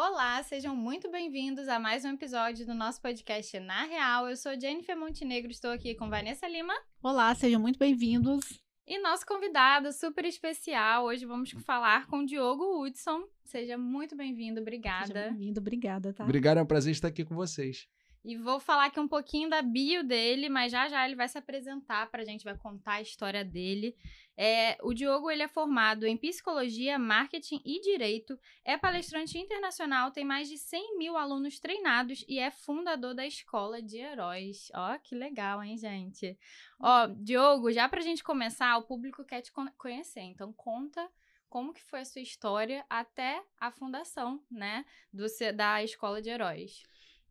Olá, sejam muito bem-vindos a mais um episódio do nosso podcast Na Real. Eu sou Jennifer Montenegro, estou aqui com Vanessa Lima. Olá, sejam muito bem-vindos. E nosso convidado super especial, hoje vamos falar com Diogo Hudson. Seja muito bem-vindo, obrigada. Seja bem-vindo, obrigada, tá? Obrigado, é um prazer estar aqui com vocês. E vou falar aqui um pouquinho da bio dele, mas já já ele vai se apresentar para a gente, vai contar a história dele. É, o Diogo ele é formado em psicologia, marketing e direito, é palestrante internacional, tem mais de 100 mil alunos treinados e é fundador da Escola de Heróis. Ó, que legal, hein, gente? Ó, Diogo, já para a gente começar, o público quer te conhecer, então conta como que foi a sua história até a fundação, né, do, da Escola de Heróis.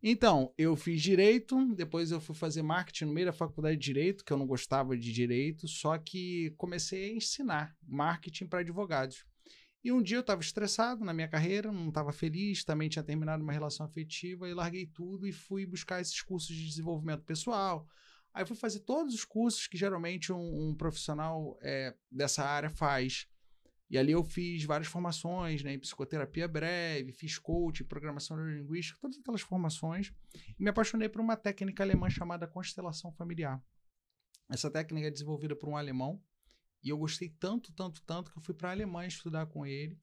Então, eu fiz direito, depois eu fui fazer marketing no meio da faculdade de direito, que eu não gostava de direito, só que comecei a ensinar marketing para advogados. E um dia eu estava estressado na minha carreira, não estava feliz, também tinha terminado uma relação afetiva e larguei tudo e fui buscar esses cursos de desenvolvimento pessoal. Aí fui fazer todos os cursos que geralmente um, um profissional é, dessa área faz. E ali eu fiz várias formações né, em psicoterapia breve, fiz coach, programação neurolinguística, todas aquelas formações. E me apaixonei por uma técnica alemã chamada constelação familiar. Essa técnica é desenvolvida por um alemão e eu gostei tanto, tanto, tanto que eu fui para a Alemanha estudar com ele.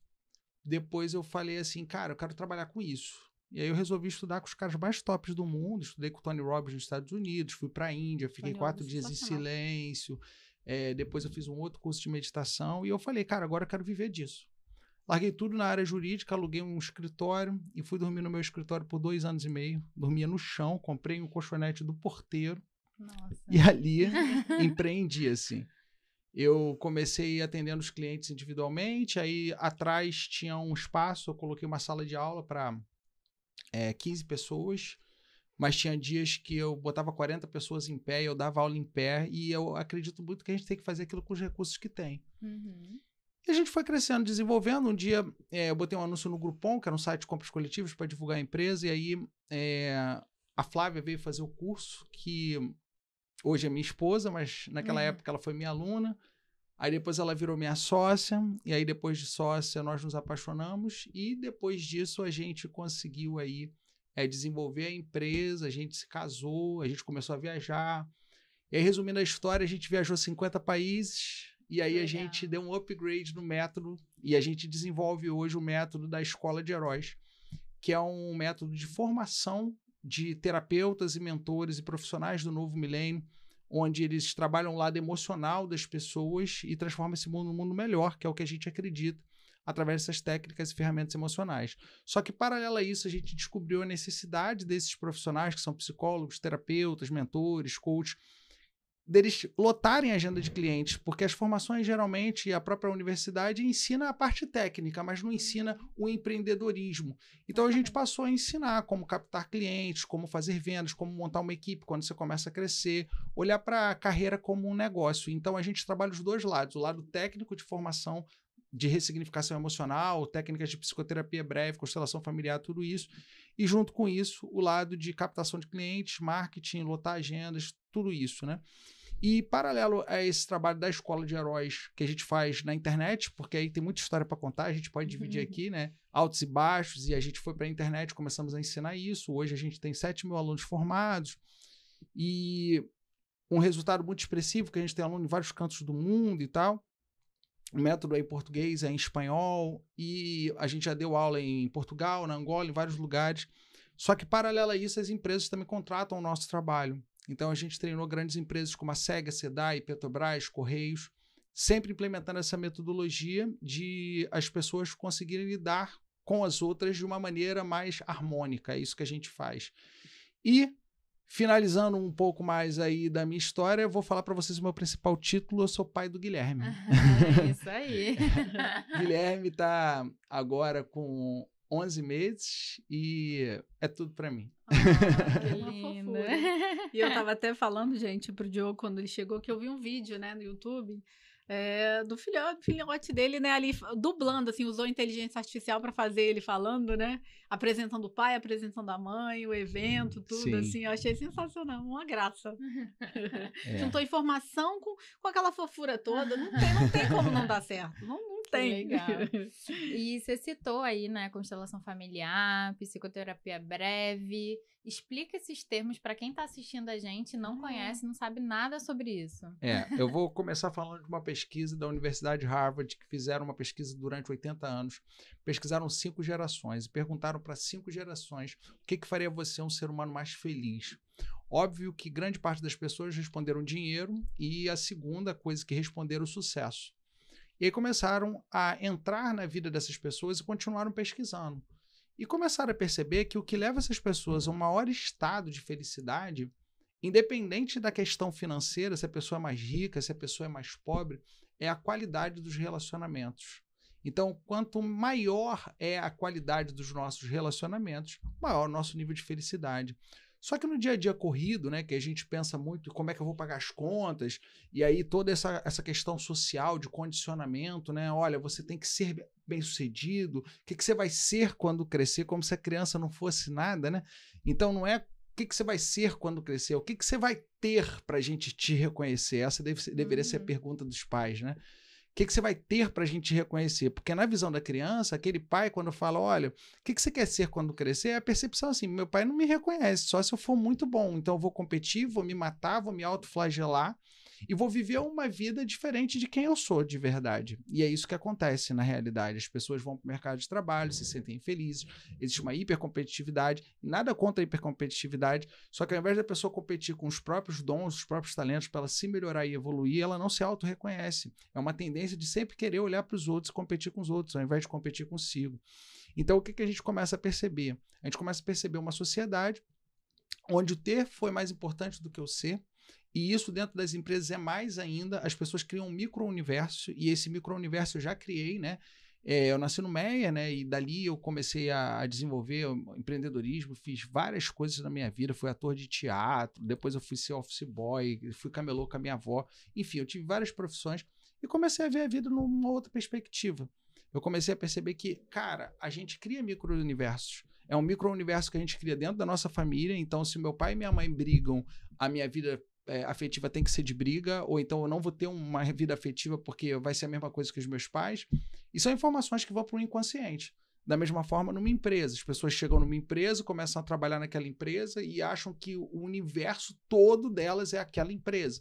Depois eu falei assim, cara, eu quero trabalhar com isso. E aí eu resolvi estudar com os caras mais tops do mundo. Estudei com o Tony Robbins nos Estados Unidos, fui para a Índia, fiquei Tony quatro Robbins dias em silêncio. Nada. É, depois eu fiz um outro curso de meditação e eu falei, cara, agora eu quero viver disso. Larguei tudo na área jurídica, aluguei um escritório e fui dormir no meu escritório por dois anos e meio. Dormia no chão, comprei um colchonete do porteiro Nossa. e ali empreendi assim. Eu comecei atendendo os clientes individualmente, aí atrás tinha um espaço, eu coloquei uma sala de aula para é, 15 pessoas mas tinha dias que eu botava 40 pessoas em pé e eu dava aula em pé, e eu acredito muito que a gente tem que fazer aquilo com os recursos que tem. Uhum. E a gente foi crescendo, desenvolvendo. Um dia é, eu botei um anúncio no Groupon, que era um site de compras coletivas para divulgar a empresa, e aí é, a Flávia veio fazer o curso, que hoje é minha esposa, mas naquela uhum. época ela foi minha aluna. Aí depois ela virou minha sócia, e aí depois de sócia nós nos apaixonamos, e depois disso a gente conseguiu aí é, desenvolver a empresa, a gente se casou, a gente começou a viajar. E aí, resumindo a história, a gente viajou 50 países e aí Legal. a gente deu um upgrade no método e a gente desenvolve hoje o método da Escola de Heróis, que é um método de formação de terapeutas e mentores e profissionais do novo milênio, onde eles trabalham o lado emocional das pessoas e transformam esse mundo num mundo melhor, que é o que a gente acredita através dessas técnicas e ferramentas emocionais. Só que, paralelo a isso, a gente descobriu a necessidade desses profissionais, que são psicólogos, terapeutas, mentores, coaches, deles lotarem a agenda de clientes, porque as formações geralmente a própria universidade ensina a parte técnica, mas não ensina uhum. o empreendedorismo. Então a gente passou a ensinar como captar clientes, como fazer vendas, como montar uma equipe quando você começa a crescer, olhar para a carreira como um negócio. Então a gente trabalha os dois lados, o lado técnico de formação de ressignificação emocional, técnicas de psicoterapia breve, constelação familiar, tudo isso. E junto com isso, o lado de captação de clientes, marketing, lotar agendas, tudo isso, né? E paralelo a esse trabalho da escola de heróis que a gente faz na internet, porque aí tem muita história para contar, a gente pode dividir uhum. aqui, né? Altos e baixos, e a gente foi para a internet, começamos a ensinar isso. Hoje a gente tem 7 mil alunos formados e um resultado muito expressivo, que a gente tem aluno em vários cantos do mundo e tal. O método em português, é em espanhol, e a gente já deu aula em Portugal, na Angola, em vários lugares. Só que, paralelo a isso, as empresas também contratam o nosso trabalho. Então, a gente treinou grandes empresas como a SEGA, SEDAI, Petrobras, Correios, sempre implementando essa metodologia de as pessoas conseguirem lidar com as outras de uma maneira mais harmônica. É isso que a gente faz. E Finalizando um pouco mais aí da minha história, eu vou falar para vocês o meu principal título, eu sou pai do Guilherme. É isso aí. Guilherme tá agora com 11 meses e é tudo para mim. Ah, que lindo! e eu tava até falando, gente, pro Diogo quando ele chegou que eu vi um vídeo, né, no YouTube é, do filhote, filhote, dele, né, ali dublando, assim, usou inteligência artificial para fazer ele falando, né, apresentando o pai, apresentando a mãe, o evento, hum, tudo, Sim. assim, eu achei sensacional, uma graça. É. Juntou informação com, com aquela fofura toda, não tem, não tem como não dar certo, não, tem. Legal. E você citou aí, né, constelação familiar, psicoterapia breve. Explica esses termos para quem está assistindo a gente, não uhum. conhece, não sabe nada sobre isso. É, eu vou começar falando de uma pesquisa da Universidade Harvard, que fizeram uma pesquisa durante 80 anos, pesquisaram cinco gerações e perguntaram para cinco gerações o que, que faria você um ser humano mais feliz. Óbvio que grande parte das pessoas responderam dinheiro e a segunda coisa que responderam sucesso. E aí começaram a entrar na vida dessas pessoas e continuaram pesquisando. E começaram a perceber que o que leva essas pessoas a um maior estado de felicidade, independente da questão financeira, se a pessoa é mais rica, se a pessoa é mais pobre, é a qualidade dos relacionamentos. Então, quanto maior é a qualidade dos nossos relacionamentos, maior o nosso nível de felicidade. Só que no dia a dia corrido, né, que a gente pensa muito como é que eu vou pagar as contas, e aí toda essa, essa questão social de condicionamento, né? Olha, você tem que ser bem-sucedido, o que, que você vai ser quando crescer, como se a criança não fosse nada, né? Então não é o que, que você vai ser quando crescer? É o que, que você vai ter para a gente te reconhecer? Essa deve, deveria uhum. ser a uhum. pergunta dos pais, né? que, que você vai ter para a gente reconhecer? Porque na visão da criança, aquele pai, quando fala, olha, o que, que você quer ser quando crescer? É a percepção assim, meu pai não me reconhece, só se eu for muito bom. Então eu vou competir, vou me matar, vou me autoflagelar e vou viver uma vida diferente de quem eu sou de verdade. E é isso que acontece na realidade. As pessoas vão para o mercado de trabalho, se sentem infelizes, existe uma hipercompetitividade, nada contra a hipercompetitividade, só que ao invés da pessoa competir com os próprios dons, os próprios talentos, para ela se melhorar e evoluir, ela não se auto-reconhece. É uma tendência de sempre querer olhar para os outros e competir com os outros, ao invés de competir consigo. Então, o que, que a gente começa a perceber? A gente começa a perceber uma sociedade onde o ter foi mais importante do que o ser, e isso dentro das empresas é mais ainda, as pessoas criam um micro-universo, e esse micro-universo eu já criei, né? É, eu nasci no Meia, né? E dali eu comecei a, a desenvolver empreendedorismo, fiz várias coisas na minha vida, fui ator de teatro, depois eu fui ser office boy, fui camelô com a minha avó, enfim, eu tive várias profissões e comecei a ver a vida numa outra perspectiva. Eu comecei a perceber que, cara, a gente cria micro-universos. É um micro-universo que a gente cria dentro da nossa família. Então, se meu pai e minha mãe brigam, a minha vida é, afetiva tem que ser de briga, ou então eu não vou ter uma vida afetiva porque vai ser a mesma coisa que os meus pais. E são informações que vão para o inconsciente. Da mesma forma, numa empresa. As pessoas chegam numa empresa, começam a trabalhar naquela empresa e acham que o universo todo delas é aquela empresa.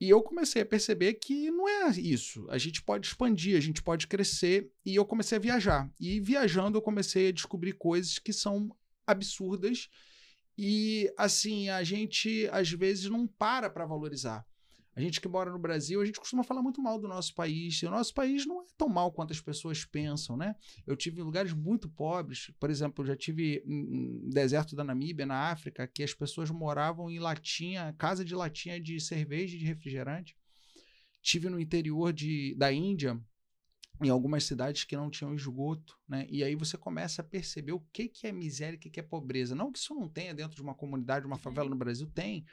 E eu comecei a perceber que não é isso. A gente pode expandir, a gente pode crescer. E eu comecei a viajar. E viajando, eu comecei a descobrir coisas que são absurdas e assim, a gente às vezes não para para valorizar. A gente que mora no Brasil, a gente costuma falar muito mal do nosso país. E o nosso país não é tão mal quanto as pessoas pensam, né? Eu tive em lugares muito pobres, por exemplo, eu já tive no deserto da Namíbia, na África, que as pessoas moravam em latinha, casa de latinha de cerveja e de refrigerante. Tive no interior de, da Índia, em algumas cidades que não tinham esgoto, né? E aí você começa a perceber o que, que é miséria e o que, que é pobreza. Não que isso não tenha dentro de uma comunidade, uma favela no Brasil, tem.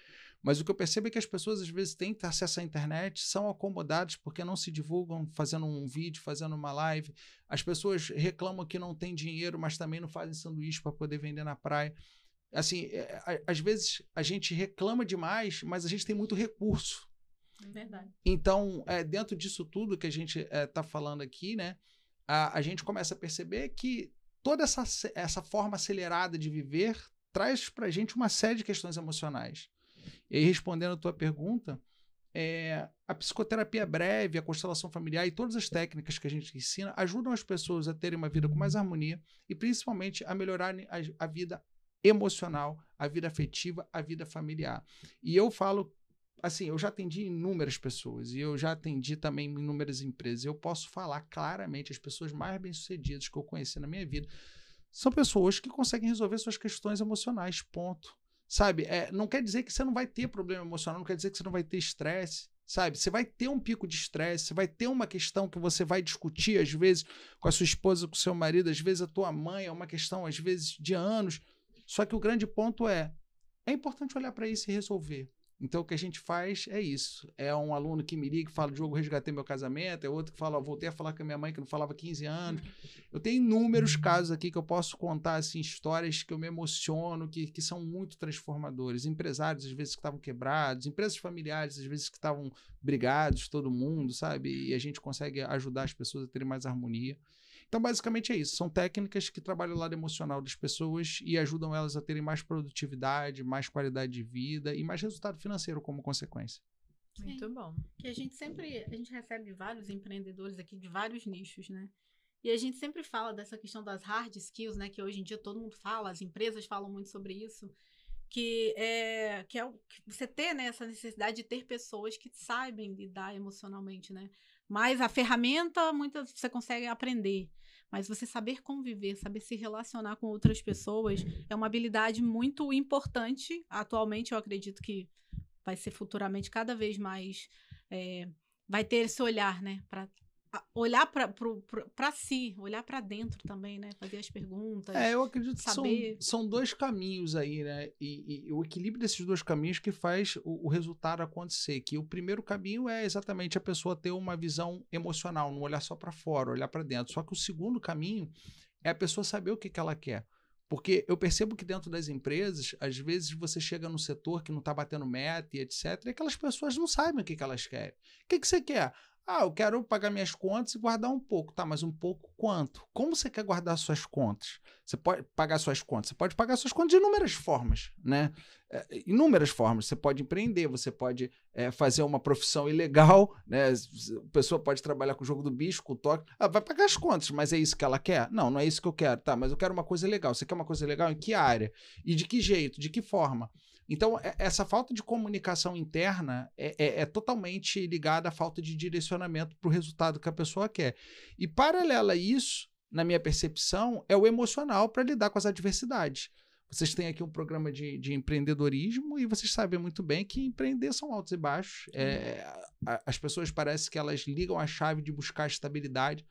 Mas o que eu percebo é que as pessoas às vezes têm acesso à internet, são acomodadas porque não se divulgam fazendo um vídeo, fazendo uma live. As pessoas reclamam que não tem dinheiro, mas também não fazem sanduíche para poder vender na praia. Assim, é, a, às vezes a gente reclama demais, mas a gente tem muito recurso. Verdade. Então, é, dentro disso tudo que a gente está é, tá falando aqui, né, a, a, gente começa a perceber que toda essa, essa forma acelerada de viver traz para a gente uma série de questões emocionais. E respondendo a tua pergunta, é, a psicoterapia breve, a constelação familiar e todas as técnicas que a gente ensina ajudam as pessoas a terem uma vida com mais harmonia e principalmente a melhorar a, a vida emocional, a vida afetiva, a vida familiar. E eu falo assim, eu já atendi inúmeras pessoas e eu já atendi também inúmeras empresas. Eu posso falar claramente, as pessoas mais bem-sucedidas que eu conheci na minha vida são pessoas que conseguem resolver suas questões emocionais, ponto. Sabe? É, não quer dizer que você não vai ter problema emocional, não quer dizer que você não vai ter estresse sabe? Você vai ter um pico de estresse, você vai ter uma questão que você vai discutir às vezes com a sua esposa, com o seu marido, às vezes a tua mãe, é uma questão às vezes de anos. Só que o grande ponto é, é importante olhar para isso e resolver. Então o que a gente faz é isso. É um aluno que me liga e fala, Diogo, resgatei meu casamento. É outro que fala, voltei a falar com a minha mãe que não falava há 15 anos. Eu tenho inúmeros casos aqui que eu posso contar, assim, histórias que eu me emociono, que, que são muito transformadores. Empresários, às vezes, que estavam quebrados. Empresas familiares, às vezes, que estavam brigados, todo mundo, sabe? E a gente consegue ajudar as pessoas a terem mais harmonia. Então, basicamente é isso. São técnicas que trabalham o lado emocional das pessoas e ajudam elas a terem mais produtividade, mais qualidade de vida e mais resultado financeiro como consequência. Sim. Muito é. bom. Que a gente sempre, a gente recebe vários empreendedores aqui de vários nichos, né? E a gente sempre fala dessa questão das hard skills, né? Que hoje em dia todo mundo fala, as empresas falam muito sobre isso, que é que é que você ter né, essa necessidade de ter pessoas que sabem lidar emocionalmente, né? Mas a ferramenta, muitas você consegue aprender. Mas você saber conviver, saber se relacionar com outras pessoas é uma habilidade muito importante. Atualmente, eu acredito que vai ser futuramente cada vez mais. É, vai ter esse olhar, né, olhar para si, olhar para dentro também, né? Fazer as perguntas. É, eu acredito saber... que são, são dois caminhos aí, né? E, e, o equilíbrio desses dois caminhos que faz o, o, resultado acontecer. Que o primeiro caminho é exatamente a pessoa ter uma visão emocional, não olhar só para fora, olhar para dentro. Só que o segundo caminho é a pessoa saber o que, que ela quer. Porque eu percebo que dentro das empresas, às vezes você chega num setor que não está batendo meta e etc., e aquelas pessoas não sabem o que, que elas querem. O que, que você quer? Ah, eu quero pagar minhas contas e guardar um pouco. Tá, mas um pouco quanto? Como você quer guardar suas contas? Você pode pagar suas contas? Você pode pagar suas contas de inúmeras formas, né? É, é inúmeras formas. Você pode empreender, você pode é, fazer uma profissão ilegal, né? A pessoa pode trabalhar com o jogo do bicho, com o toque. Ah, vai pagar as contas, mas é isso que ela quer? Não, não é isso que eu quero. Tá, mas eu quero uma coisa legal. Você quer uma coisa legal? Em que área? E de que jeito? De que forma? Então, é, essa falta de comunicação interna é, é, é totalmente ligada à falta de direcionamento para o resultado que a pessoa quer. E, paralela a isso, na minha percepção, é o emocional para lidar com as adversidades. Vocês têm aqui um programa de, de, empreendedorismo e vocês sabem muito bem que empreender são altos e baixos. É, a, as pessoas parecem que elas ligam a chave de buscar estabilidade.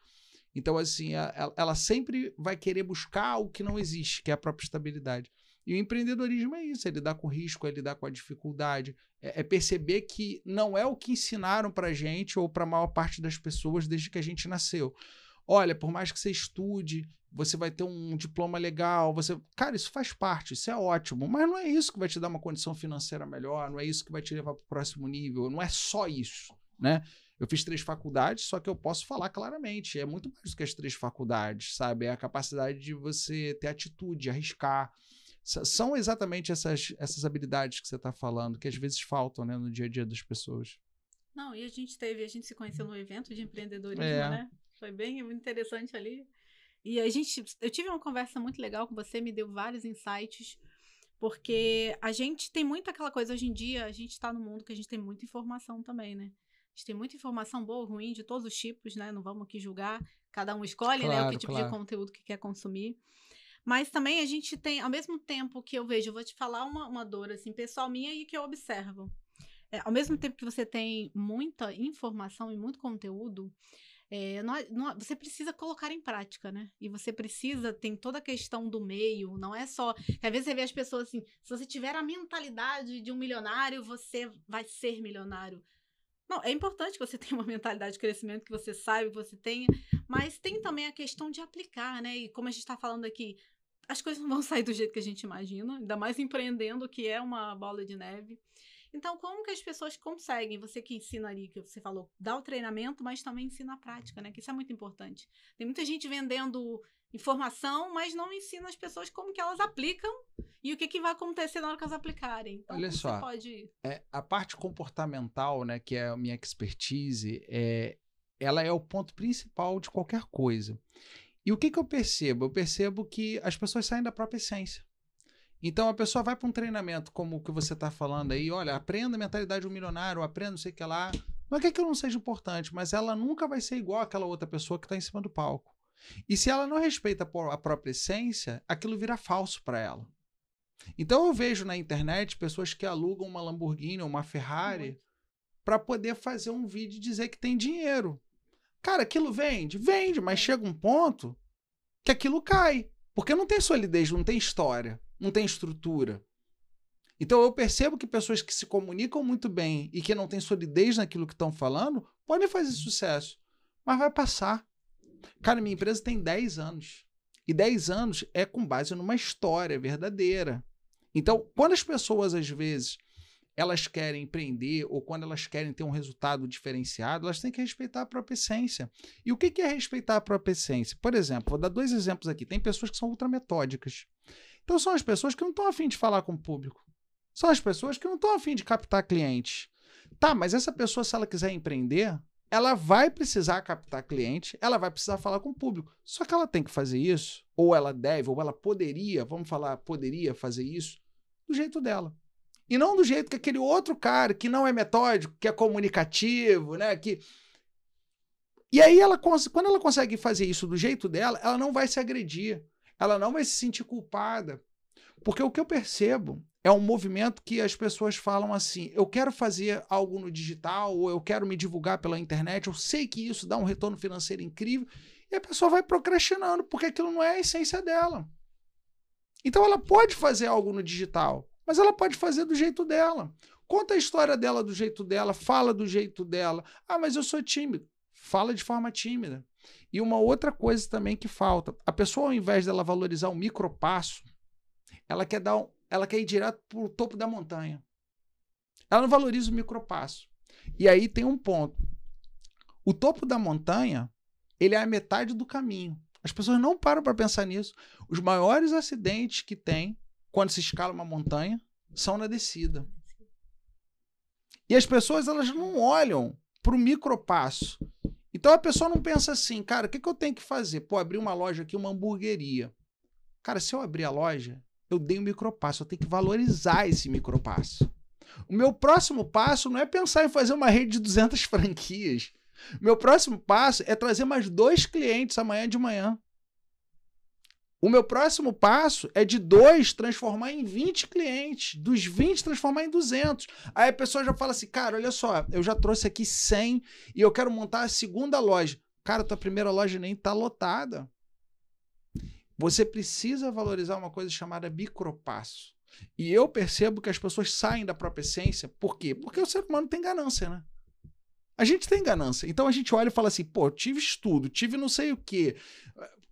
Então, assim, a, ela sempre vai querer buscar o que não existe, que é a própria estabilidade. E o empreendedorismo é isso, é lidar com o risco, é lidar com a dificuldade, é, é perceber que não é o que ensinaram para gente ou para a maior parte das pessoas desde que a gente nasceu. Olha, por mais que você estude, você vai ter um diploma legal, você, cara, isso faz parte, isso é ótimo, mas não é isso que vai te dar uma condição financeira melhor, não é isso que vai te levar para o próximo nível, não é só isso, né? Eu fiz três faculdades, só que eu posso falar claramente, é muito mais do que as três faculdades, sabe? É a capacidade de você ter atitude, arriscar, são exatamente essas, essas habilidades que você está falando, que às vezes faltam né, no dia a dia das pessoas. Não, e a gente teve, a gente se conheceu no evento de empreendedorismo, é. né? Foi bem interessante ali. E a gente, eu tive uma conversa muito legal com você, me deu vários insights, porque a gente tem muito aquela coisa hoje em dia, a gente está no mundo que a gente tem muita informação também, né? A gente tem muita informação boa, ruim, de todos os tipos, né? Não vamos aqui julgar, cada um escolhe, claro, né, o que tipo claro. de conteúdo que quer consumir. Mas também a gente tem, ao mesmo tempo que eu vejo, eu vou te falar uma, uma dor, assim, pessoal minha e que eu observo. É, ao mesmo tempo que você tem muita informação e muito conteúdo, é, não, é, não, é, você precisa colocar em prática, né? E você precisa, tem toda a questão do meio, não é só. Às vezes você vê as pessoas assim, se você tiver a mentalidade de um milionário, você vai ser milionário. Não, é importante que você tenha uma mentalidade de crescimento, que você saiba, que você tenha, mas tem também a questão de aplicar, né? E como a gente está falando aqui, as coisas não vão sair do jeito que a gente imagina, ainda mais empreendendo, que é uma bola de neve. Então, como que as pessoas conseguem? Você que ensina ali, que você falou, dá o treinamento, mas também ensina a prática, né? Que isso é muito importante. Tem muita gente vendendo informação, mas não ensina as pessoas como que elas aplicam e o que, que vai acontecer na hora que elas aplicarem. Então, Olha só, pode... é, a parte comportamental, né, que é a minha expertise, é, ela é o ponto principal de qualquer coisa. E o que, que eu percebo? Eu percebo que as pessoas saem da própria essência. Então a pessoa vai para um treinamento como o que você está falando aí, olha, aprenda a mentalidade de um milionário, aprenda não sei o que lá. Não é que aquilo não seja importante, mas ela nunca vai ser igual àquela outra pessoa que está em cima do palco. E se ela não respeita a própria essência, aquilo vira falso para ela. Então eu vejo na internet pessoas que alugam uma Lamborghini ou uma Ferrari para poder fazer um vídeo e dizer que tem dinheiro. Cara, aquilo vende? Vende, mas é. chega um ponto que aquilo cai. Porque não tem solidez, não tem história, não tem estrutura. Então eu percebo que pessoas que se comunicam muito bem e que não têm solidez naquilo que estão falando podem fazer uhum. sucesso, mas vai passar. Cara, minha empresa tem 10 anos. E 10 anos é com base numa história verdadeira. Então, quando as pessoas às vezes elas querem empreender ou quando elas querem ter um resultado diferenciado, elas têm que respeitar a própria essência. E o que é respeitar a própria essência? Por exemplo, vou dar dois exemplos aqui. Tem pessoas que são ultrametódicas. Então são as pessoas que não estão afim de falar com o público. São as pessoas que não estão afim de captar clientes. Tá, mas essa pessoa, se ela quiser empreender, ela vai precisar captar cliente, ela vai precisar falar com o público. Só que ela tem que fazer isso, ou ela deve, ou ela poderia, vamos falar, poderia fazer isso do jeito dela. E não do jeito que aquele outro cara, que não é metódico, que é comunicativo, né? Que... E aí, ela, quando ela consegue fazer isso do jeito dela, ela não vai se agredir, ela não vai se sentir culpada. Porque o que eu percebo é um movimento que as pessoas falam assim: eu quero fazer algo no digital, ou eu quero me divulgar pela internet, eu sei que isso dá um retorno financeiro incrível, e a pessoa vai procrastinando, porque aquilo não é a essência dela. Então ela pode fazer algo no digital, mas ela pode fazer do jeito dela. Conta a história dela do jeito dela, fala do jeito dela. Ah, mas eu sou tímido. Fala de forma tímida. E uma outra coisa também que falta: a pessoa, ao invés dela valorizar o micropasso, ela quer dar um, ela quer ir direto para o topo da montanha. Ela não valoriza o micropasso. E aí tem um ponto. O topo da montanha, ele é a metade do caminho. As pessoas não param para pensar nisso. Os maiores acidentes que tem quando se escala uma montanha são na descida. E as pessoas elas não olham para o micropasso. Então a pessoa não pensa assim, cara, o que, que eu tenho que fazer? Pô, abrir uma loja aqui, uma hamburgueria. Cara, se eu abrir a loja, eu dei um micropasso, eu tenho que valorizar esse micropasso. O meu próximo passo não é pensar em fazer uma rede de 200 franquias. Meu próximo passo é trazer mais dois clientes amanhã de manhã. O meu próximo passo é de dois transformar em 20 clientes, dos 20 transformar em 200. Aí a pessoa já fala assim: "Cara, olha só, eu já trouxe aqui 100 e eu quero montar a segunda loja". Cara, tua primeira loja nem tá lotada. Você precisa valorizar uma coisa chamada micropasso. E eu percebo que as pessoas saem da própria essência, por quê? Porque o ser humano tem ganância, né? A gente tem ganância. Então a gente olha e fala assim: pô, tive estudo, tive não sei o quê,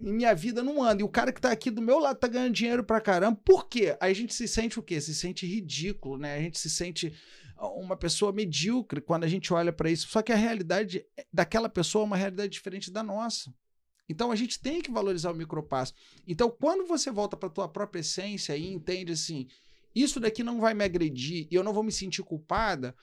e minha vida não anda. E o cara que tá aqui do meu lado tá ganhando dinheiro pra caramba. Por quê? Aí a gente se sente o quê? Se sente ridículo, né? A gente se sente ah, uma pessoa medíocre quando a gente olha para isso. Só que a realidade daquela pessoa é uma realidade diferente da nossa. Então a gente tem que valorizar o micropasso. Então quando você volta para tua própria essência e entende assim, isso daqui não vai me agredir e eu não vou me sentir culpada,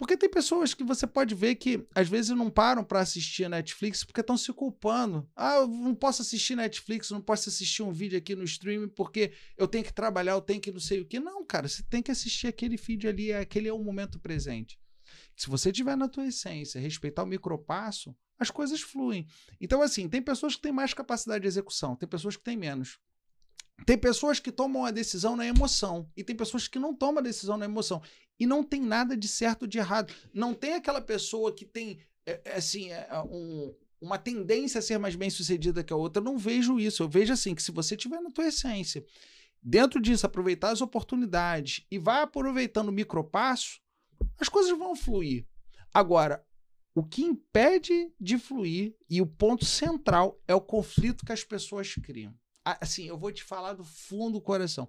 porque tem pessoas que você pode ver que às vezes não param para assistir a Netflix porque estão se culpando. Ah, eu não posso assistir Netflix, não posso assistir um vídeo aqui no streaming porque eu tenho que trabalhar, eu tenho que não sei o que. Não, cara, você tem que assistir aquele feed ali, aquele é o momento presente. Se você tiver na tua essência, respeitar o micropasso, as coisas fluem. Então, assim, tem pessoas que têm mais capacidade de execução, tem pessoas que têm menos. Tem pessoas que tomam a decisão na emoção e tem pessoas que não tomam a decisão na emoção. E não tem nada de certo ou de errado. Não tem aquela pessoa que tem, é, é, assim, é, um, uma tendência a ser mais bem sucedida que a outra. Eu não vejo isso. Eu vejo, assim, que se você tiver na tua essência, dentro disso, aproveitar as oportunidades e vá aproveitando o micropasso, as coisas vão fluir. Agora, o que impede de fluir e o ponto central é o conflito que as pessoas criam. Assim, eu vou te falar do fundo do coração.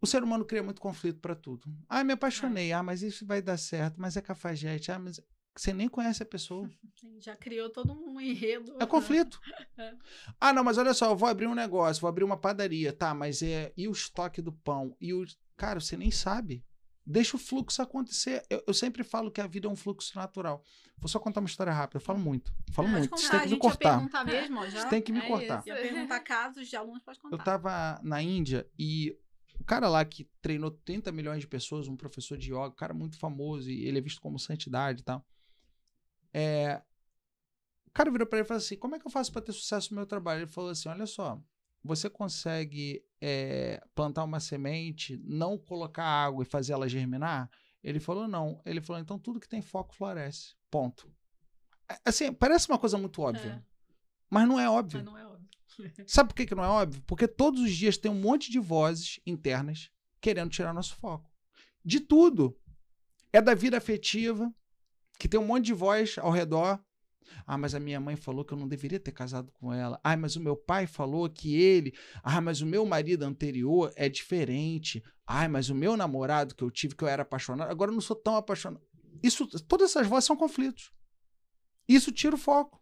O ser humano cria muito conflito para tudo. Ah, me apaixonei. É. Ah, mas isso vai dar certo. Mas é cafajete Ah, mas você nem conhece a pessoa. Já criou todo um enredo. É conflito. É. ah, não, mas olha só, eu vou abrir um negócio, vou abrir uma padaria, tá? Mas é e o estoque do pão e o cara, você nem sabe. Deixa o fluxo acontecer. Eu, eu, sempre falo que a vida é um fluxo natural. Vou só contar uma história rápida. Eu falo muito. falo muito. Vocês é. que me é cortar. Você tem que me cortar. Se eu perguntar casos de alunos, pode contar. Eu estava na Índia e o cara lá que treinou 30 milhões de pessoas, um professor de yoga, um cara muito famoso, e ele é visto como santidade e tal. É... O cara virou para ele e falou assim: Como é que eu faço para ter sucesso no meu trabalho? Ele falou assim: Olha só, você consegue é, plantar uma semente, não colocar água e fazer ela germinar? Ele falou, não. Ele falou, então tudo que tem foco floresce. Ponto. É, assim, parece uma coisa muito óbvia. É. Mas não é óbvio. Mas não é óbvio. Sabe por que, que não é óbvio? Porque todos os dias tem um monte de vozes internas querendo tirar nosso foco. De tudo. É da vida afetiva, que tem um monte de voz ao redor ah, mas a minha mãe falou que eu não deveria ter casado com ela. Ah, mas o meu pai falou que ele. Ah, mas o meu marido anterior é diferente. Ah, mas o meu namorado que eu tive, que eu era apaixonado, agora eu não sou tão apaixonado. Isso, todas essas vozes são conflitos. Isso tira o foco.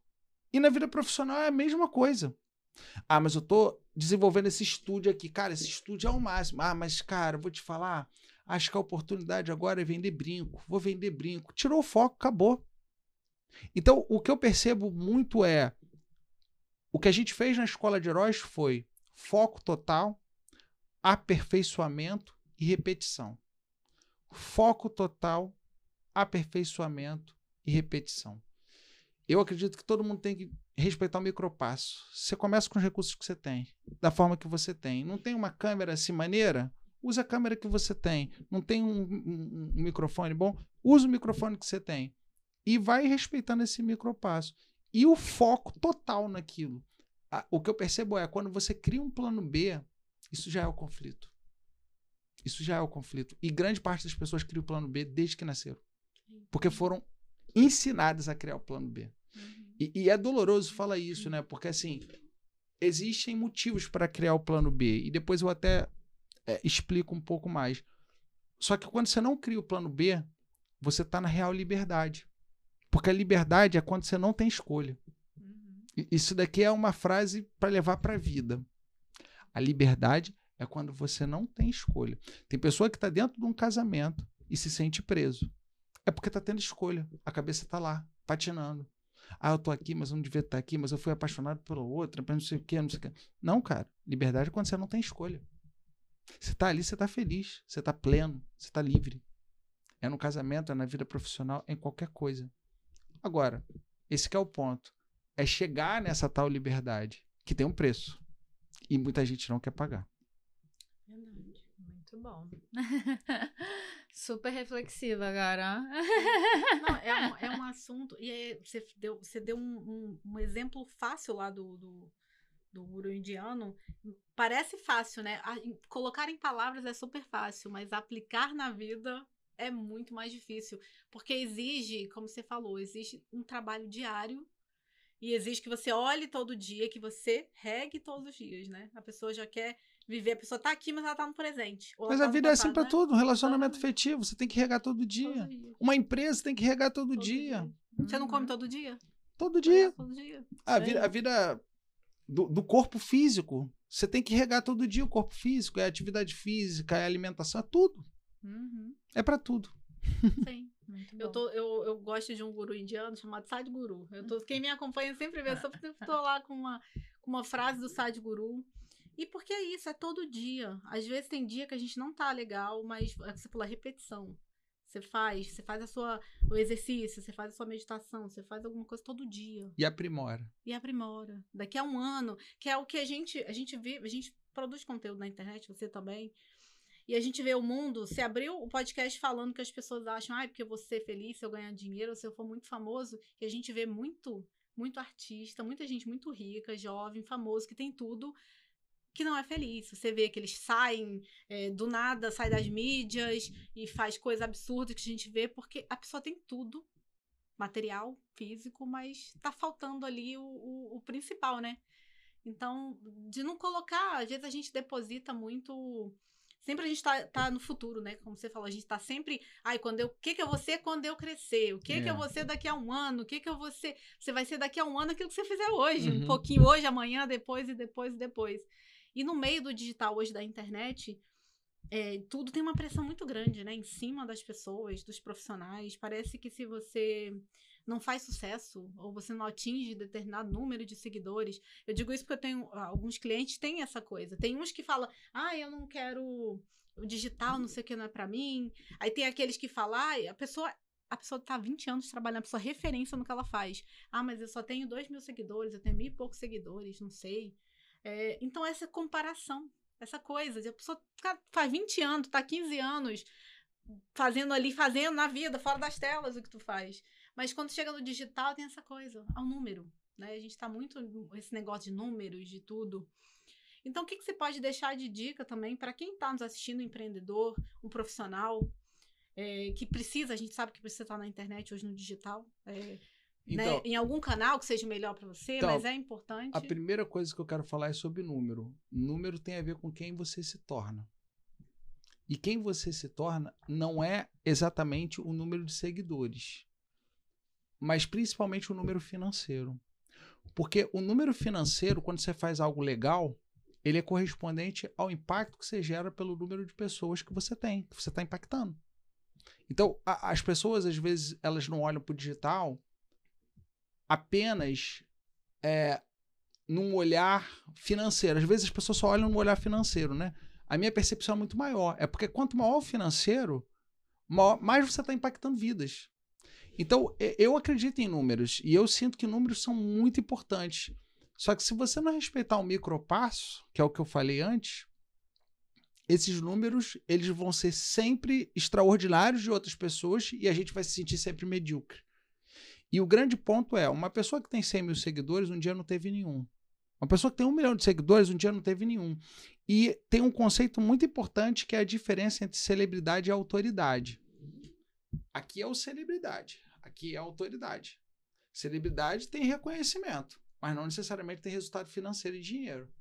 E na vida profissional é a mesma coisa. Ah, mas eu tô desenvolvendo esse estúdio aqui. Cara, esse estúdio é o máximo. Ah, mas, cara, eu vou te falar. Acho que a oportunidade agora é vender brinco. Vou vender brinco. Tirou o foco, acabou. Então, o que eu percebo muito é o que a gente fez na escola de heróis foi foco total, aperfeiçoamento e repetição. Foco total, aperfeiçoamento e repetição. Eu acredito que todo mundo tem que respeitar o micropasso. Você começa com os recursos que você tem, da forma que você tem. Não tem uma câmera assim maneira? Usa a câmera que você tem. Não tem um, um, um microfone bom? Usa o microfone que você tem e vai respeitando esse micropasso. E o foco total naquilo. O que eu percebo é quando você cria um plano B, isso já é o conflito. Isso já é o conflito. E grande parte das pessoas cria o plano B desde que nasceram. Porque foram ensinadas a criar o plano B. Uhum. E, e, é doloroso falar uhum. isso, né? Porque assim, existem motivos para criar o plano B. E depois eu até é, explico um pouco mais. Só que quando você não cria o plano B, você está na real liberdade. Porque a liberdade é quando você não tem escolha. Uhum. Isso daqui é uma frase para levar para a vida. A liberdade é quando você não tem escolha. Tem pessoa que está dentro de um casamento e se sente preso. É porque está tendo escolha. A cabeça está lá, patinando. Ah, eu tô aqui, mas eu não devia estar tá aqui, mas eu fui apaixonado outra outro, não sei o quê, não sei o quê. Não, cara. Liberdade é quando você não tem escolha. Você tá ali, você tá feliz, você tá pleno, você tá livre. É no casamento, é na vida profissional, é em qualquer coisa. Agora, esse é o ponto. É chegar nessa tal liberdade, que tem um preço. E muita gente não quer pagar. Verdade. Muito bom. Super reflexiva agora. Não, é, um, é um assunto. E você deu, você deu um, um, um exemplo fácil lá do, do, do guru indiano. Parece fácil, né? A, colocar em palavras é super fácil, mas aplicar na vida é muito mais difícil, porque exige, como você falou, exige um trabalho diário e exige que você olhe todo dia, que você regue todos os dias, né? A pessoa já quer viver, a pessoa tá aqui, mas ela tá no presente. Mas tá a vida é assim para né? tudo, um relacionamento afetivo, você tem que regar todo dia. todo dia. Uma empresa tem que regar todo, todo dia. dia. Você hum. não come uhum. todo dia? Todo dia. Todo dia. A, vida, a vida do, do corpo físico, você tem que regar todo dia o corpo físico, é atividade física, é alimentação, é tudo. Uhum. É para tudo. Sim. Eu, tô, eu, eu gosto de um guru indiano chamado Sadhguru. Eu tô, quem me acompanha sempre vê, eu estou lá com uma, com uma frase do Sadhguru. E porque é isso, é todo dia. Às vezes tem dia que a gente não tá legal, mas é que você pula repetição. Você faz, você faz a sua, o exercício, você faz a sua meditação, você faz alguma coisa todo dia. E aprimora. E aprimora. Daqui a um ano, que é o que a gente, a gente vê, a gente produz conteúdo na internet, você também. E a gente vê o mundo, você abriu o podcast falando que as pessoas acham, ah, porque eu vou ser feliz se eu ganhar dinheiro, ou se eu for muito famoso, e a gente vê muito, muito artista, muita gente muito rica, jovem, famoso, que tem tudo, que não é feliz. Você vê que eles saem é, do nada, saem das mídias e faz coisas absurdas que a gente vê, porque a pessoa tem tudo, material, físico, mas tá faltando ali o, o, o principal, né? Então, de não colocar, às vezes a gente deposita muito Sempre a gente tá, tá no futuro, né? Como você falou, a gente tá sempre. Ai, quando eu. O que, que eu vou ser quando eu crescer? O que, é. que eu é. vou ser daqui a um ano? O que, que eu vou ser. Você vai ser daqui a um ano aquilo que você fizer hoje. Uhum. Um pouquinho hoje, amanhã, depois e depois e depois. E no meio do digital hoje da internet, é, tudo tem uma pressão muito grande, né? Em cima das pessoas, dos profissionais. Parece que se você não faz sucesso ou você não atinge determinado número de seguidores. Eu digo isso porque eu tenho ah, alguns clientes têm essa coisa. Tem uns que falam: "Ah, eu não quero o digital, não sei o que não é para mim". Aí tem aqueles que falam: ah, "A pessoa a pessoa tá 20 anos trabalhando, a pessoa referência no que ela faz. Ah, mas eu só tenho 2 mil seguidores, eu tenho mil e poucos seguidores, não sei. É, então, essa comparação, essa coisa de a pessoa ficar, faz 20 anos, tá 15 anos fazendo ali, fazendo na vida, fora das telas o que tu faz. Mas quando chega no digital, tem essa coisa, ao é número. Né? A gente está muito esse negócio de números, de tudo. Então, o que, que você pode deixar de dica também para quem está nos assistindo, um empreendedor, um profissional é, que precisa, a gente sabe que precisa estar tá na internet hoje no digital. É, né? então, né? Em algum canal que seja melhor para você, então, mas é importante. A primeira coisa que eu quero falar é sobre número. Número tem a ver com quem você se torna. E quem você se torna não é exatamente o número de seguidores mas principalmente o número financeiro. Porque o número financeiro, quando você faz algo legal, ele é correspondente ao impacto que você gera pelo número de pessoas que você tem, que você está impactando. Então, a, as pessoas, às vezes, elas não olham para o digital apenas é, num olhar financeiro. Às vezes as pessoas só olham no olhar financeiro, né? A minha percepção é muito maior. É porque quanto maior o financeiro, maior, mais você está impactando vidas. Então, eu acredito em números e eu sinto que números são muito importantes. Só que se você não respeitar o micropasso, que é o que eu falei antes, esses números eles vão ser sempre extraordinários de outras pessoas e a gente vai se sentir sempre medíocre. E o grande ponto é, uma pessoa que tem 100 mil seguidores, um dia não teve nenhum. Uma pessoa que tem um milhão de seguidores, um dia não teve nenhum. E tem um conceito muito importante que é a diferença entre celebridade e autoridade. Aqui é o celebridade que é autoridade. Celebridade tem reconhecimento, mas não necessariamente tem resultado financeiro e dinheiro.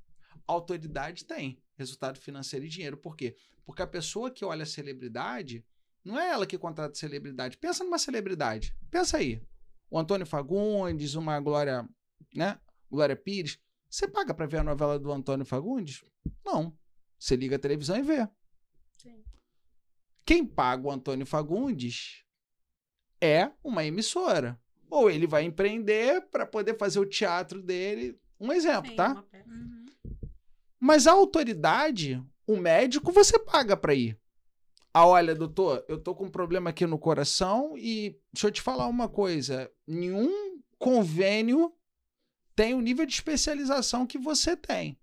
Autoridade tem resultado financeiro e dinheiro. Por quê? Porque a pessoa que olha a celebridade, não é ela que contrata celebridade. Pensa numa celebridade. Pensa aí. O Antônio Fagundes, uma Glória, né? Glória Pires. Você paga para ver a novela do Antônio Fagundes? Não. Você liga a televisão e vê. Sim. Quem paga o Antônio Fagundes é uma emissora. Ou ele vai empreender para poder fazer o teatro dele. Um exemplo, Sim, tá? Uhum. Mas a autoridade, o médico, você paga para ir. Ah, olha, doutor, eu tô com um problema aqui no coração e deixa eu te falar uma coisa. Nenhum convênio tem o nível de especialização que você tem.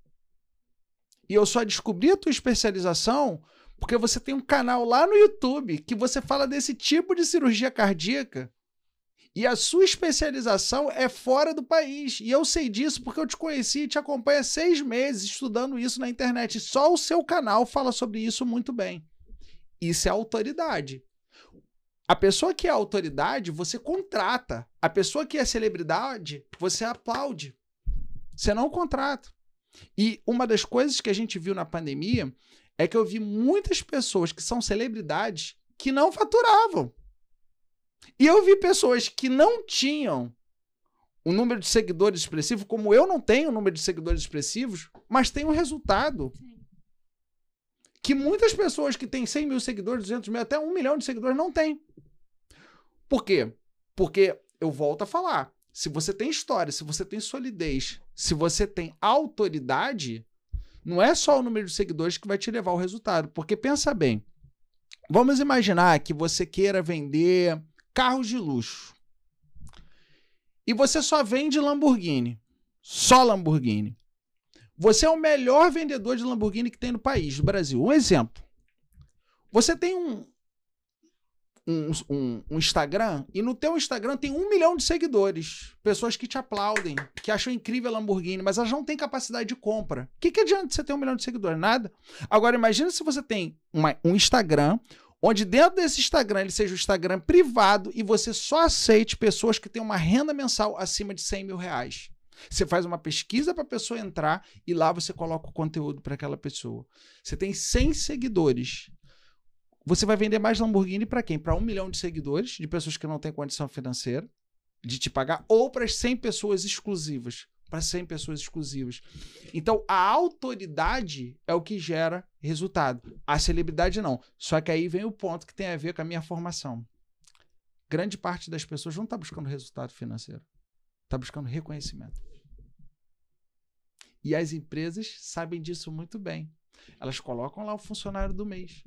E eu só descobri a tua especialização porque você tem um canal lá no YouTube que você fala desse tipo de cirurgia cardíaca e a sua especialização é fora do país. E eu sei disso porque eu te conheci e te acompanho há seis meses estudando isso na internet. Só o seu canal fala sobre isso muito bem. Isso é autoridade. A pessoa que é autoridade, você contrata. A pessoa que é celebridade, você aplaude. Você não contrata. E uma das coisas que a gente viu na pandemia é que eu vi muitas pessoas que são celebridades que não faturavam. E eu vi pessoas que não tinham o número de seguidores expressivo, como eu não tenho o número de seguidores expressivos, mas tenho um resultado. Que muitas pessoas que têm 100 mil seguidores, 200 mil, até 1 milhão de seguidores não têm. Por quê? Porque eu volto a falar. Se você tem história, se você tem solidez, se você tem autoridade, não é só o número de seguidores que vai te levar ao resultado. Porque pensa bem, vamos imaginar que você queira vender carros de luxo. E você só vende Lamborghini. Só Lamborghini. Você é o melhor vendedor de Lamborghini que tem no país, no Brasil. Um exemplo. Você tem um, um, um, um, Instagram e no teu Instagram tem um milhão de seguidores, pessoas que te aplaudem, que acham incrível a Lamborghini, mas elas não têm capacidade de compra. O que, que adianta você ter um milhão de seguidores? Nada. Agora, imagina se você tem uma, um Instagram onde dentro desse Instagram ele seja o Instagram privado e você só aceite pessoas que têm uma renda mensal acima de 100 mil reais. Você faz uma pesquisa para a pessoa entrar e lá você coloca o conteúdo para aquela pessoa. Você tem 100 seguidores você vai vender mais Lamborghini para quem? Para um milhão de seguidores, de pessoas que não têm condição financeira de te pagar, ou para 100 pessoas exclusivas. Para 100 pessoas exclusivas. Então, a autoridade é o que gera resultado. A celebridade não. Só que aí vem o ponto que tem a ver com a minha formação. Grande parte das pessoas não está buscando resultado financeiro, está buscando reconhecimento. E as empresas sabem disso muito bem. Elas colocam lá o funcionário do mês.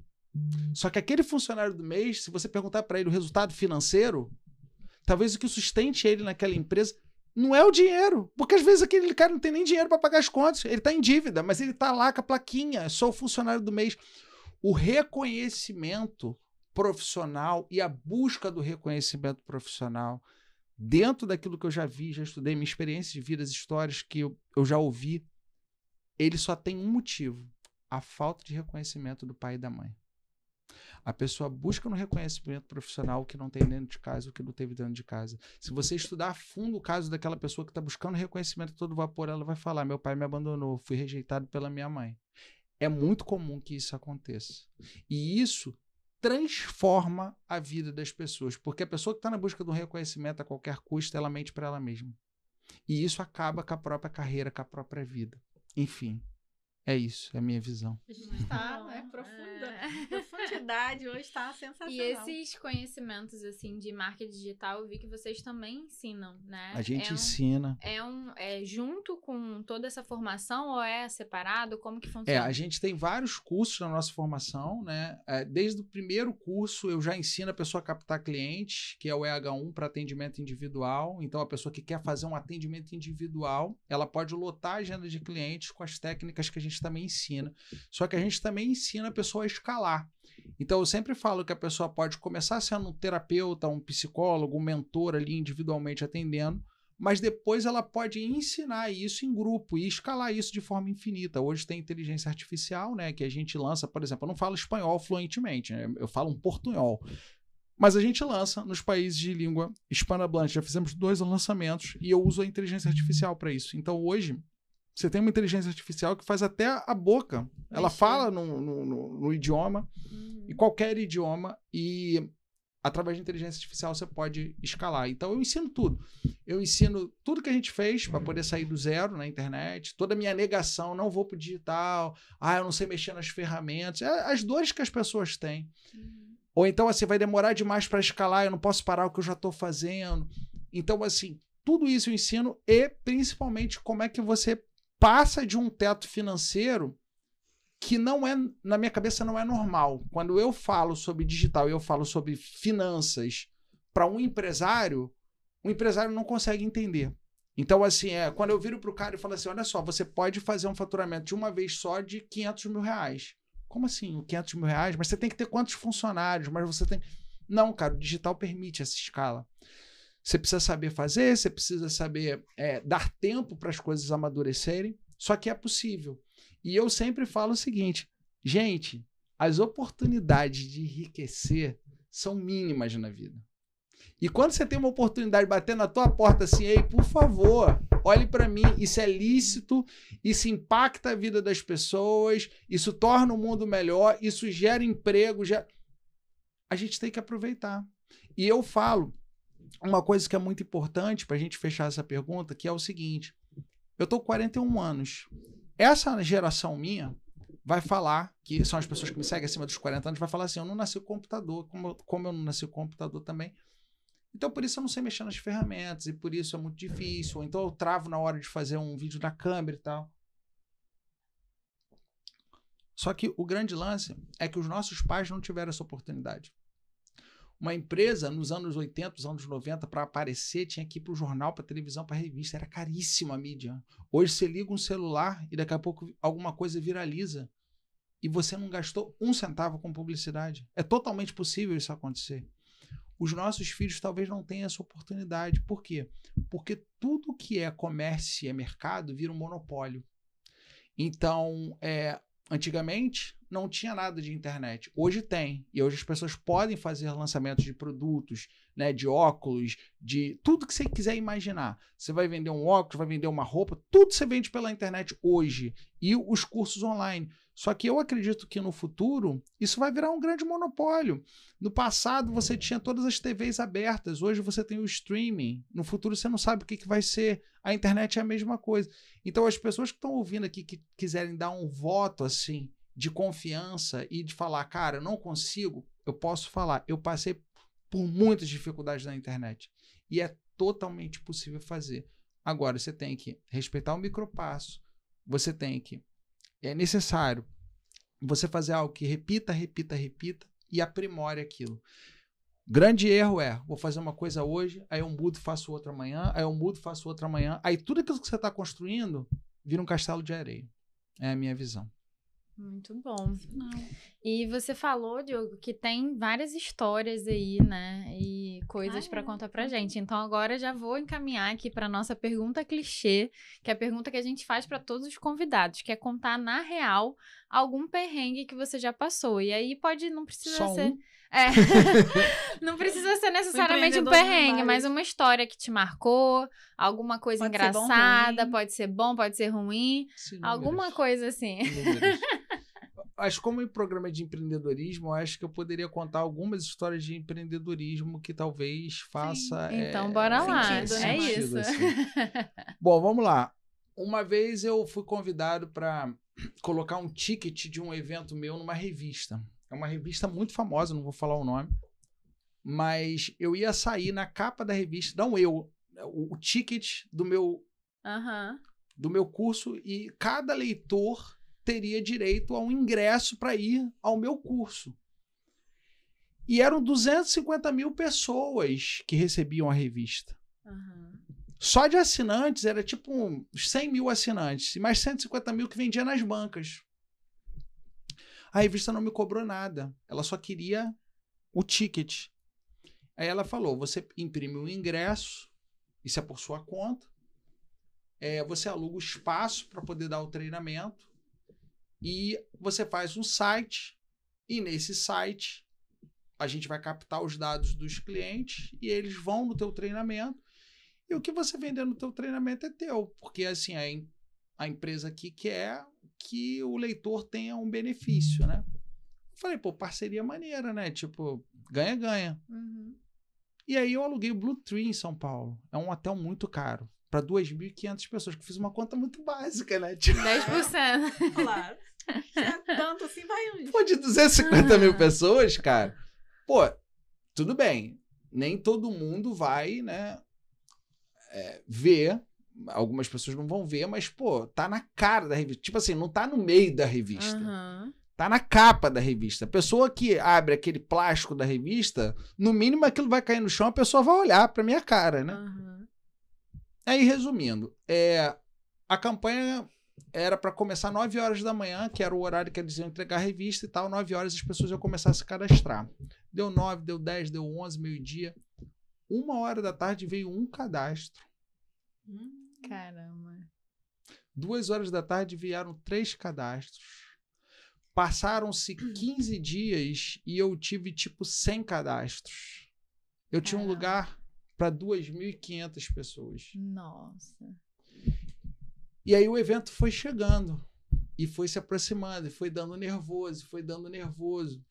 Só que aquele funcionário do mês, se você perguntar para ele o resultado financeiro, talvez o que sustente ele naquela empresa não é o dinheiro. Porque às vezes aquele cara não tem nem dinheiro para pagar as contas. Ele está em dívida, mas ele está lá com a plaquinha. É Sou o funcionário do mês. O reconhecimento profissional e a busca do reconhecimento profissional dentro daquilo que eu já vi, já estudei, minha experiência de vida, as histórias que eu, eu já ouvi, ele só tem um motivo: a falta de reconhecimento do pai e da mãe. A pessoa busca no reconhecimento profissional o que não tem dentro de casa, o que não teve dentro de casa. Se você estudar a fundo o caso daquela pessoa que está buscando reconhecimento todo vapor, ela vai falar: meu pai me abandonou, fui rejeitado pela minha mãe. É muito comum que isso aconteça. E isso transforma a vida das pessoas, porque a pessoa que está na busca do reconhecimento a qualquer custo, ela mente para ela mesma. E isso acaba com a própria carreira, com a própria vida. Enfim, é isso, é a minha visão. A gente está, né? Profunda. É. Profundidade hoje está sensacional. E esses conhecimentos, assim, de marketing digital, eu vi que vocês também ensinam, né? A gente é um, ensina. É um. É junto com toda essa formação ou é separado? Como que funciona? É, a gente tem vários cursos na nossa formação, né? É, desde o primeiro curso, eu já ensino a pessoa a captar clientes, que é o EH1 para atendimento individual. Então, a pessoa que quer fazer um atendimento individual, ela pode lotar a agenda de clientes com as técnicas que a gente gente também ensina. Só que a gente também ensina a pessoa a escalar. Então eu sempre falo que a pessoa pode começar sendo um terapeuta, um psicólogo, um mentor ali individualmente atendendo, mas depois ela pode ensinar isso em grupo e escalar isso de forma infinita. Hoje tem inteligência artificial, né, que a gente lança, por exemplo, eu não falo espanhol fluentemente, né, eu falo um portunhol. Mas a gente lança nos países de língua hispana-blanche. Já fizemos dois lançamentos e eu uso a inteligência artificial para isso. Então hoje você tem uma inteligência artificial que faz até a boca. Ela Isso. fala no, no, no, no idioma, uhum. e qualquer idioma, e através de inteligência artificial você pode escalar. Então eu ensino tudo. Eu ensino tudo que a gente fez para poder sair do zero na internet, toda a minha negação, não vou para o digital, ah, eu não sei mexer nas ferramentas, é as dores que as pessoas têm. Uhum. Ou então assim, vai demorar demais para escalar, eu não posso parar o que eu já estou fazendo. Então assim, tudo isso eu ensino e principalmente como é que você passa de um teto financeiro que não é, na minha cabeça, não é normal. Quando eu falo sobre digital e eu falo sobre finanças para um empresário, o empresário não consegue entender. Então, assim, é quando eu viro para o cara e falo assim: olha só, você pode fazer um faturamento de uma vez só de 500 mil reais. Como assim? 500 mil reais? Mas você tem que ter quantos funcionários? Mas você tem. Não, cara, o digital permite essa escala. Você precisa saber fazer, você precisa saber é, dar tempo para as coisas amadurecerem. Só que é possível. E eu sempre falo o seguinte, gente, as oportunidades de enriquecer são mínimas na vida. E quando você tem uma oportunidade batendo na tua porta assim, ei, por favor, olhe para mim, isso é lícito, isso impacta a vida das pessoas, isso torna o mundo melhor, isso gera emprego, já a gente tem que aproveitar. E eu falo, uma coisa que é muito importante para a gente fechar essa pergunta, que é o seguinte: eu tô com 41 anos. Essa geração minha vai falar, que são as pessoas que me seguem acima dos 40 anos, vai falar assim: eu não nasci com computador, como, como eu não nasci com computador também. Então, por isso eu não sei mexer nas ferramentas, e por isso é muito difícil. Ou então eu travo na hora de fazer um vídeo na câmera e tal. Só que o grande lance é que os nossos pais não tiveram essa oportunidade. Uma empresa, nos anos 80, nos anos 90, para aparecer, tinha que ir para o jornal, para televisão, para revista. Era caríssima a mídia. Hoje você liga um celular e daqui a pouco alguma coisa viraliza. E você não gastou um centavo com publicidade. É totalmente possível isso acontecer. Os nossos filhos talvez não tenham essa oportunidade. Por quê? Porque tudo que é comércio e é mercado vira um monopólio. Então, é, Antigamente não tinha nada de internet. Hoje tem. E hoje as pessoas podem fazer lançamentos de produtos, né, de óculos, de tudo que você quiser imaginar. Você vai vender um óculos, vai vender uma roupa, tudo você vende pela internet hoje. E os cursos online. Só que eu acredito que no futuro isso vai virar um grande monopólio. No passado você tinha todas as TVs abertas, hoje você tem o streaming. No futuro você não sabe o que, que vai ser. A internet é a mesma coisa. Então as pessoas que estão ouvindo aqui que quiserem dar um voto assim de confiança e de falar, cara, eu não consigo, eu posso falar. Eu passei por muitas dificuldades na internet e é totalmente possível fazer. Agora você tem que respeitar o micropasso, você tem que é necessário você fazer algo que repita, repita, repita e aprimore aquilo. Grande erro é, vou fazer uma coisa hoje, aí eu mudo, faço outra amanhã, aí eu mudo, faço outra amanhã, aí tudo aquilo que você está construindo vira um castelo de areia. É a minha visão. Muito bom. E você falou, Diogo, que tem várias histórias aí, né? E coisas para contar pra gente. Então agora já vou encaminhar aqui para nossa pergunta clichê, que é a pergunta que a gente faz para todos os convidados, que é contar na real algum perrengue que você já passou. E aí pode não precisa ser é. não precisa ser necessariamente um perrengue, mas uma história que te marcou, alguma coisa pode engraçada, ser bom, pode ser bom, pode ser ruim, Sim, alguma coisa assim. Mas como em programa de empreendedorismo, acho que eu poderia contar algumas histórias de empreendedorismo que talvez faça. Sim. Então, é, bora lá. É sentido, né? sentido, é isso. Assim. Bom, vamos lá. Uma vez eu fui convidado para colocar um ticket de um evento meu numa revista. É uma revista muito famosa, não vou falar o nome. Mas eu ia sair na capa da revista, não eu, é o, o ticket do meu, do meu curso, e cada leitor teria direito a um ingresso para ir ao meu curso. E eram 250 mil pessoas que recebiam a revista. Uhum. Só de assinantes, era tipo um, 100 mil assinantes, e mais 150 mil que vendia nas bancas. A revista não me cobrou nada, ela só queria o ticket. Aí ela falou: você imprime o um ingresso, isso é por sua conta, é, você aluga o espaço para poder dar o treinamento, e você faz um site, e nesse site a gente vai captar os dados dos clientes e eles vão no teu treinamento. E o que você vender no teu treinamento é teu, porque assim a, a empresa aqui quer que o leitor tenha um benefício, né? Eu falei, pô, parceria maneira, né? Tipo, ganha, ganha. Uhum. E aí eu aluguei o Blue Tree em São Paulo. É um hotel muito caro. Para 2.500 pessoas, que eu fiz uma conta muito básica, né? Tipo... 10%. claro. É tanto assim, vai. Pô, de 250 mil ah. pessoas, cara. Pô, tudo bem. Nem todo mundo vai, né? É, ver. Algumas pessoas não vão ver, mas, pô, tá na cara da revista. Tipo assim, não tá no meio da revista. Uhum. Tá na capa da revista. A pessoa que abre aquele plástico da revista, no mínimo aquilo vai cair no chão, a pessoa vai olhar pra minha cara, né? Uhum. Aí, resumindo, é, a campanha era para começar 9 horas da manhã, que era o horário que eles iam entregar a revista e tal. 9 horas as pessoas iam começar a se cadastrar. Deu 9, deu 10, deu 11, meio-dia. Uma hora da tarde veio um cadastro. Hum. Caramba. Duas horas da tarde vieram três cadastros. Passaram-se 15 dias e eu tive tipo 100 cadastros. Eu Caramba. tinha um lugar para 2.500 pessoas. Nossa. E aí o evento foi chegando e foi se aproximando, e foi dando nervoso, foi dando nervoso.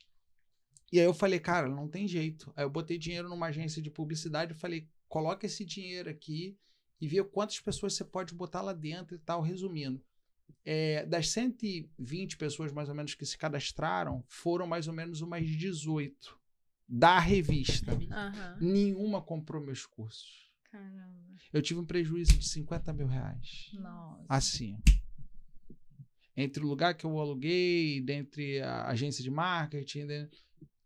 E aí eu falei, cara, não tem jeito. Aí eu botei dinheiro numa agência de publicidade e falei, coloca esse dinheiro aqui e vê quantas pessoas você pode botar lá dentro e tal, resumindo. É, das 120 pessoas mais ou menos que se cadastraram, foram mais ou menos umas 18 da revista. Uhum. Nenhuma comprou meus cursos. Caramba. Eu tive um prejuízo de 50 mil reais. Nossa. Assim. Entre o lugar que eu aluguei, dentre a agência de marketing.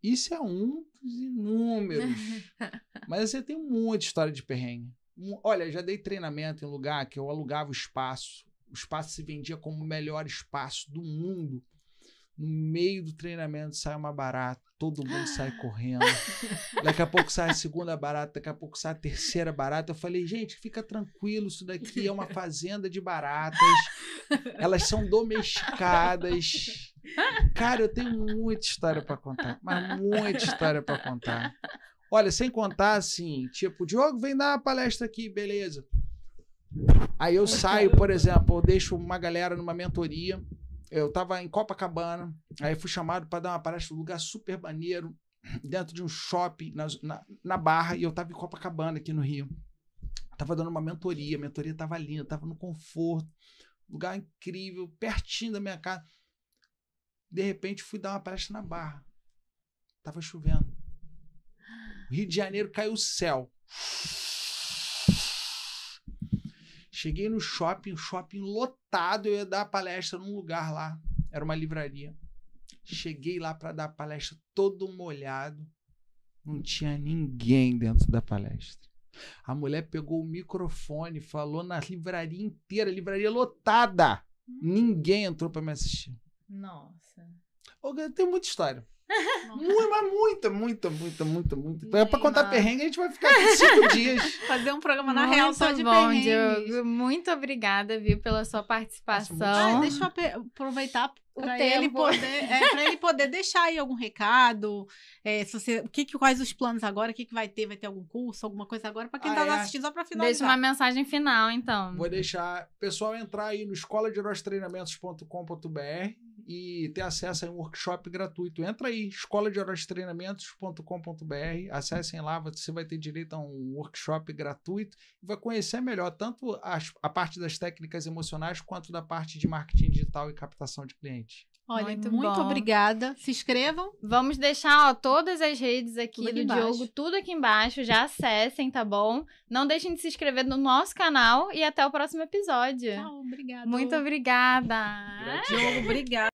Isso é um dos inúmeros. Mas você assim, tem muita história de perrengue. Olha, já dei treinamento em lugar que eu alugava o espaço. O espaço se vendia como o melhor espaço do mundo. No meio do treinamento sai uma barata. Todo mundo sai correndo. Daqui a pouco sai a segunda barata, daqui a pouco sai a terceira barata. Eu falei, gente, fica tranquilo, isso daqui é uma fazenda de baratas. Elas são domesticadas. Cara, eu tenho muita história para contar, mas muita história para contar. Olha, sem contar assim, tipo, Diogo, vem dar uma palestra aqui, beleza. Aí eu saio, por exemplo, eu deixo uma galera numa mentoria eu tava em Copacabana, aí fui chamado para dar uma palestra num lugar super maneiro, dentro de um shopping na, na, na, Barra, e eu tava em Copacabana, aqui no Rio. tava dando uma mentoria, a mentoria tava linda, tava no conforto, lugar incrível, pertinho da minha casa. De repente fui dar uma palestra na Barra. Tava chovendo. Rio de Janeiro caiu o céu. Cheguei no shopping, shopping lotado, eu ia dar palestra num lugar lá, era uma livraria. Cheguei lá para dar palestra todo molhado, não tinha ninguém dentro da palestra. A mulher pegou o microfone, falou na livraria inteira, livraria lotada. Hum. Ninguém entrou para me assistir. Nossa. Tem muita história muita, muita, muita, muita, muita, muita. Então, é pra contar mano. perrengue, a gente vai ficar aqui cinco dias. Fazer um programa na real só de bom, Diogo. Muito obrigada, viu, pela sua participação. ah, deixa eu aproveitar para ele poder, é, ele poder deixar aí algum recado, é, se você, o que, que quais os planos agora, o que, que vai ter, vai ter algum curso, alguma coisa agora para quem está ah, tá é. assistindo só para finalizar. Deixa uma mensagem final, então. Vou deixar pessoal entrar aí no escola de treinamentos.com.br e ter acesso a um workshop gratuito. Entra aí, escola de acessem lá, você vai ter direito a um workshop gratuito e vai conhecer melhor tanto a parte das técnicas emocionais quanto da parte de marketing digital e captação de clientes. Olha, muito, muito obrigada. Se inscrevam. Vamos deixar ó, todas as redes aqui do embaixo. Diogo, tudo aqui embaixo. Já acessem, tá bom? Não deixem de se inscrever no nosso canal e até o próximo episódio. Tchau, obrigada. Muito obrigada. Diogo, obrigada.